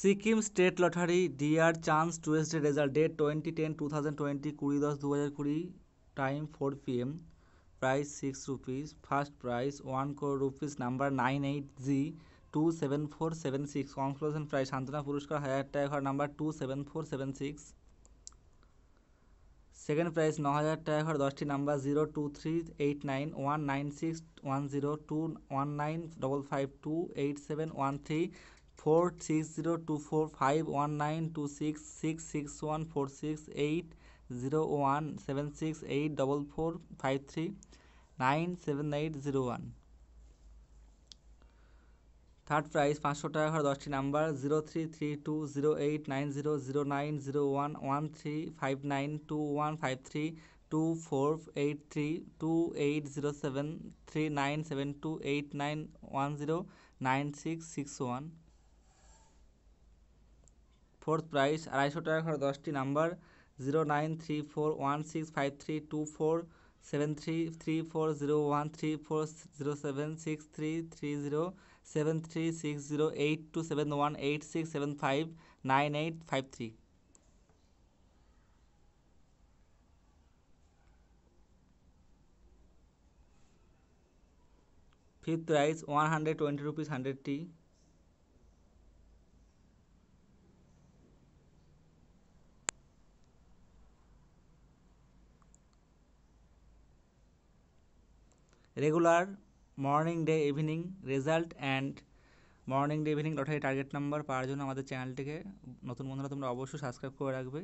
Sikkim state lottery dear chance Tuesday result date twenty ten two thousand twenty কুড়ি দশ দু হাজার কুড়ি time four PM price six rupees first price one crore rupees number nine eight G two seven four seven six conclusion price সান্ত্বনা পুরস্কার হাজার টাকা ঘর number two seven four seven six second price ন হাজার টাকা ঘর দশটি number zero two three eight nine one nine six one zero two one nine double five two eight seven one three four six zero two four five one nine two six six six one four six eight zero one seven six eight double four five three nine seven eight zero one third prize পাঁচশো টাকা করে দশটি number zero three three two zero eight nine zero zero nine zero one one three five nine two one five three two four eight three two eight zero seven three nine seven two eight nine one zero nine six six one fourth price आढ़ाई टाक दस number zero nine three four one six five three two four seven three three four zero one three four zero seven six three three zero seven three six zero eight two seven one eight six seven five nine eight five three fifth prize one hundred twenty rupees hundred T regular morning day evening result and morning day evening lottery target number পাওয়ার জন্য আমাদের চ্যানেলটিকে নতুন বন্ধুরা তোমরা অবশ্যই subscribe করে রাখবে